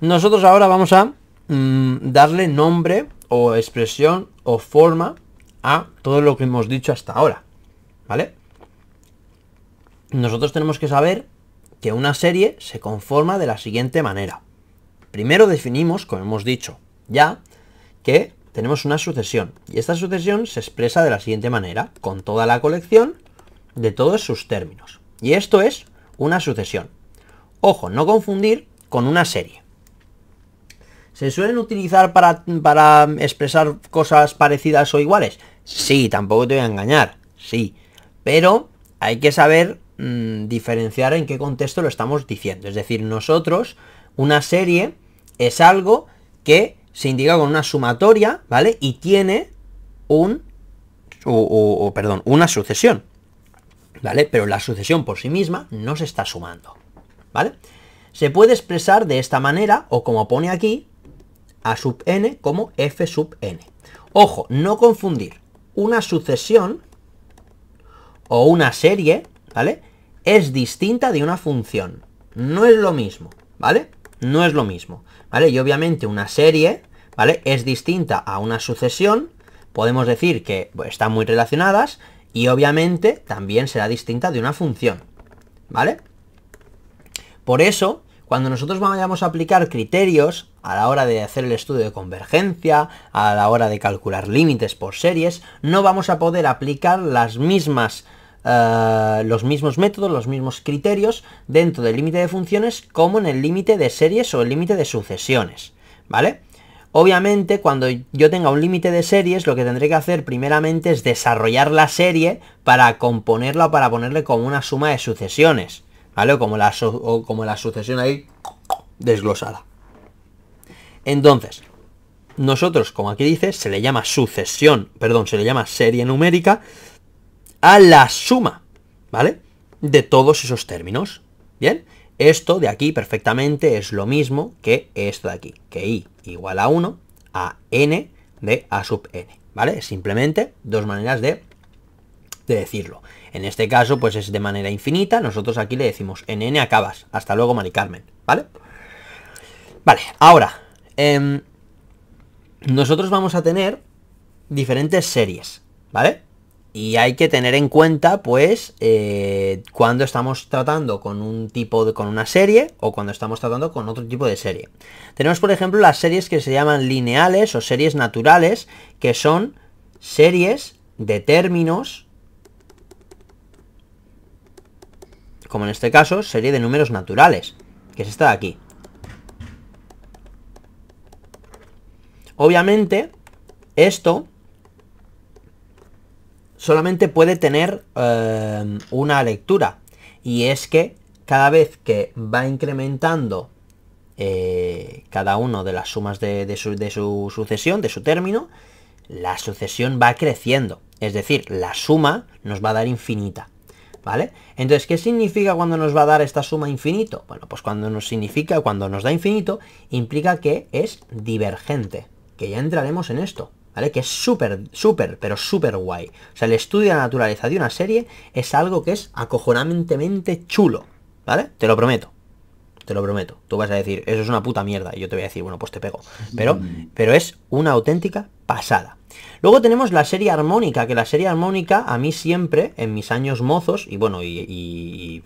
Nosotros ahora vamos a mm, darle nombre o expresión o forma a todo lo que hemos dicho hasta ahora. ¿Vale? Nosotros tenemos que saber que una serie se conforma de la siguiente manera. Primero definimos, como hemos dicho ya, que tenemos una sucesión. Y esta sucesión se expresa de la siguiente manera, con toda la colección de todos sus términos. Y esto es una sucesión. Ojo, no confundir con una serie. ¿Se suelen utilizar para, expresar cosas parecidas o iguales? Sí, tampoco te voy a engañar, sí. Pero hay que saber mm, diferenciar en qué contexto lo estamos diciendo. Es decir, nosotros, una serie es algo que se indica con una sumatoria, ¿vale? Y tiene un... perdón, una sucesión. ¿Vale? Pero la sucesión por sí misma no se está sumando, ¿vale? Se puede expresar de esta manera, o como pone aquí, a sub n como f sub n. Ojo, no confundir una sucesión o una serie, ¿vale? Es distinta de una función. No es lo mismo, ¿vale? No es lo mismo, ¿vale? Y obviamente una serie, ¿vale? Es distinta a una sucesión. Podemos decir que están muy relacionadas y obviamente también será distinta de una función, ¿vale? Por eso, cuando nosotros vayamos a aplicar criterios a la hora de hacer el estudio de convergencia, a la hora de calcular límites por series, no vamos a poder aplicar las mismas, eh, los mismos métodos, los mismos criterios dentro del límite de funciones como en el límite de series o el límite de sucesiones, ¿vale? Obviamente, cuando yo tenga un límite de series, lo que tendré que hacer primeramente es desarrollar la serie para componerla o para ponerle como una suma de sucesiones, ¿vale? como la, como la sucesión ahí desglosada. Entonces, nosotros, como aquí dice, se le llama sucesión, perdón, se le llama serie numérica a la suma, ¿vale? De todos esos términos. ¿Bien? Esto de aquí perfectamente es lo mismo que esto de aquí, que i igual a 1 a n de a sub n, ¿vale? Simplemente dos maneras de, decirlo. En este caso, pues es de manera infinita, nosotros aquí le decimos en n acabas, hasta luego Mari Carmen, ¿vale? Vale, ahora, Em, nosotros vamos a tener diferentes series, ¿vale? Y hay que tener en cuenta, pues, eh, cuando estamos tratando con un tipo de, con una serie o cuando estamos tratando con otro tipo de serie. Tenemos, por ejemplo, las series que se llaman lineales o series naturales, que son series de términos, como en este caso, serie de números naturales, que es esta de aquí. Obviamente, esto solamente puede tener eh, una lectura. Y es que cada vez que va incrementando eh, cada uno de las sumas de, su, de su sucesión, de su término, la sucesión va creciendo. Es decir, la suma nos va a dar infinita. ¿Vale? Entonces, ¿qué significa cuando nos va a dar esta suma infinito? Bueno, pues cuando nos significa, cuando nos da infinito, implica que es divergente que ya entraremos en esto, ¿vale? Que es súper, súper, pero súper guay. O sea, el estudio de la naturaleza de una serie es algo que es acojonantemente chulo, ¿vale? Te lo prometo. Te lo prometo. Tú vas a decir, eso es una puta mierda. Y yo te voy a decir, bueno, pues te pego. Pero, mm. pero es una auténtica pasada. Luego tenemos la serie armónica, que la serie armónica a mí siempre, en mis años mozos, y bueno, y,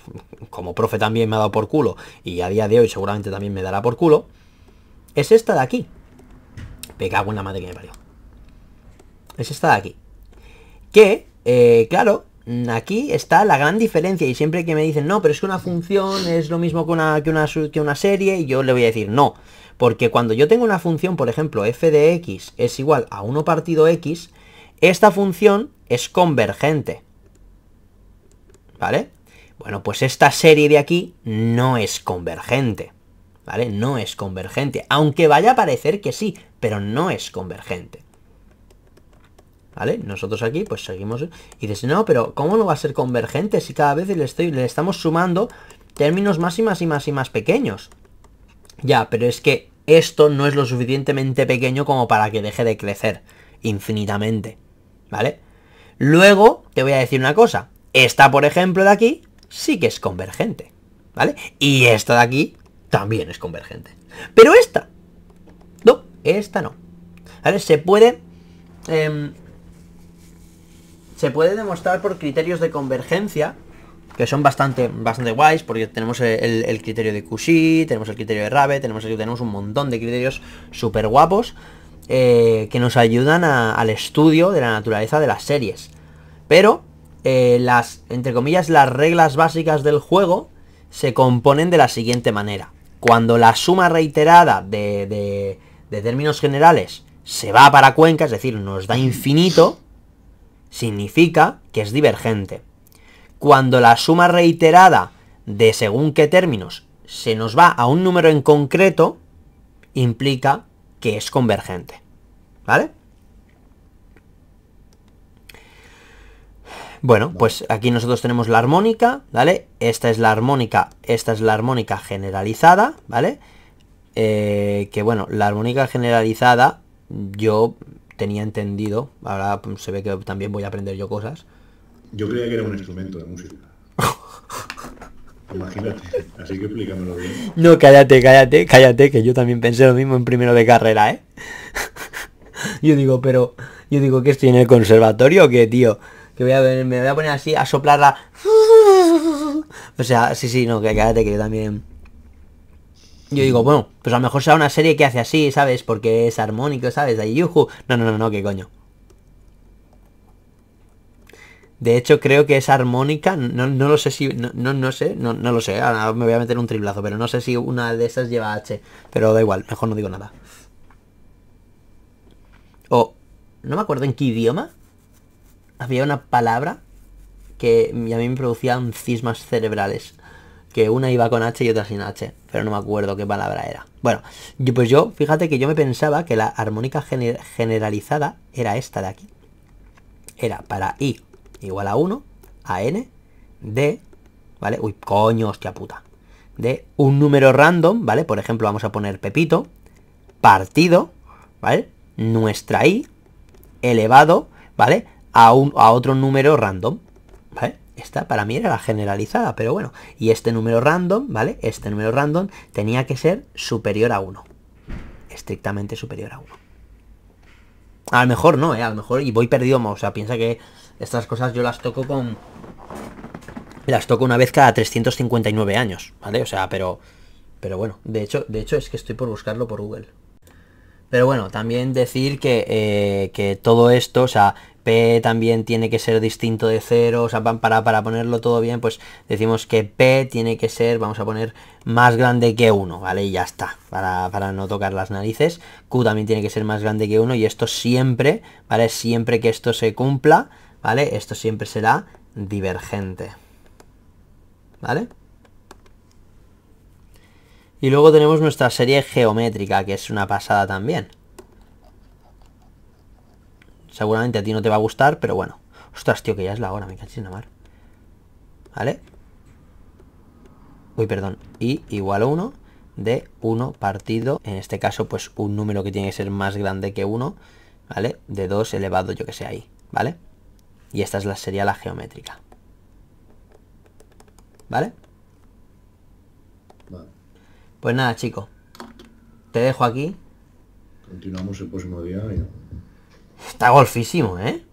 como profe también me ha dado por culo, y a día de hoy seguramente también me dará por culo, es esta de aquí, me cago en la madre que me parió. Es esta de aquí. Que, eh, claro, aquí está la gran diferencia. Y siempre que me dicen, no, pero es que una función es lo mismo que una, una, que una serie, y yo le voy a decir, no. Porque cuando yo tengo una función, por ejemplo, f de x es igual a 1 partido x, esta función es convergente. ¿Vale? Bueno, pues esta serie de aquí no es convergente. ¿vale? No es convergente, aunque vaya a parecer que sí, pero no es convergente. ¿Vale? Nosotros aquí, pues seguimos. Y dices, no, pero ¿cómo no va a ser convergente si cada vez le, estoy, le estamos sumando términos más y más y más y más pequeños? Ya, pero es que esto no es lo suficientemente pequeño como para que deje de crecer infinitamente. ¿Vale? Luego, te voy a decir una cosa. Esta, por ejemplo, de aquí, sí que es convergente. ¿Vale? Y esta de aquí también es convergente. Pero esta, no, esta no. Se puede... Em, se puede demostrar por criterios de convergencia, que son bastante, bastante guays, porque tenemos el, criterio de Cushy tenemos el criterio de Rabe, tenemos, tenemos un montón de criterios súper guapos eh, que nos ayudan al estudio de la naturaleza de las series. Pero eh, las, entre comillas, las reglas básicas del juego se componen de la siguiente manera. Cuando la suma reiterada de, de términos generales se va para cuenca, es decir, nos da infinito, significa que es divergente. Cuando la suma reiterada de según qué términos se nos va a un número en concreto, implica que es convergente. ¿Vale? Bueno, pues aquí nosotros tenemos la armónica, ¿vale? Esta es la armónica, esta es la armónica generalizada, ¿vale? Eh, que bueno, la armónica generalizada yo tenía entendido, ahora pues, se ve que también voy a aprender yo cosas. Yo creía que era un instrumento de música. Imagínate, así que explícamelo bien. No, cállate, cállate, cállate, que yo también pensé lo mismo en primero de carrera, ¿eh? yo digo, pero, yo digo que estoy en el conservatorio, que tío, me voy a poner así a soplarla. O sea, sí, sí, no, que quédate que yo también. Yo digo, bueno, pues a lo mejor sea una serie que hace así, ¿sabes? Porque es armónico, ¿sabes? Ahí, yuju. No, no, no, no, qué coño. De hecho, creo que es armónica. No, lo sé si. No, no, sé. No, no, lo sé. Ahora me voy a meter un triplazo Pero no sé si una de esas lleva H. Pero da igual. Mejor no digo nada. O. no me acuerdo en qué idioma había una palabra que a mí me producían cismas cerebrales. Que una iba con H y otra sin H, pero no me acuerdo qué palabra era. Bueno, y pues yo, fíjate que yo me pensaba que la armónica generalizada era esta de aquí. Era para I igual a 1, a N, de... ¿vale? Uy, coño, hostia puta. De un número random, ¿vale? Por ejemplo, vamos a poner Pepito, partido, ¿vale? Nuestra I, elevado, ¿vale? a, otro número random, ¿vale? Esta para mí era la generalizada, pero bueno. Y este número random, ¿vale? Este número random tenía que ser superior a uno Estrictamente superior a uno A lo mejor no, ¿eh? A lo mejor y voy perdido, o sea, piensa que estas cosas yo las toco con... Las toco una vez cada 359 años, ¿vale? O sea, pero... Pero bueno, de hecho, de hecho es que estoy por buscarlo por Google. Pero bueno, también decir eh, que, todo esto, o sea, P también tiene que ser distinto de 0, o sea, para, para ponerlo todo bien, pues decimos que P tiene que ser, vamos a poner, más grande que 1, ¿vale? Y ya está, para, para, no tocar las narices. Q también tiene que ser más grande que 1 y esto siempre, ¿vale? Siempre que esto se cumpla, ¿vale? Esto siempre será divergente, ¿vale? Y luego tenemos nuestra serie geométrica, que es una pasada también. Seguramente a ti no te va a gustar, pero bueno. Ostras, tío, que ya es la hora, me cachis en la mar. ¿Vale? Uy, perdón. Y igual a 1 de 1 partido. En este caso, pues un número que tiene que ser más grande que 1, ¿vale? De 2 elevado, yo que sé, ahí, ¿vale? Y esta es la, sería la geométrica. ¿Vale? Pues nada, chico. Te dejo aquí. Continuamos el próximo día. Está golfísimo, ¿eh?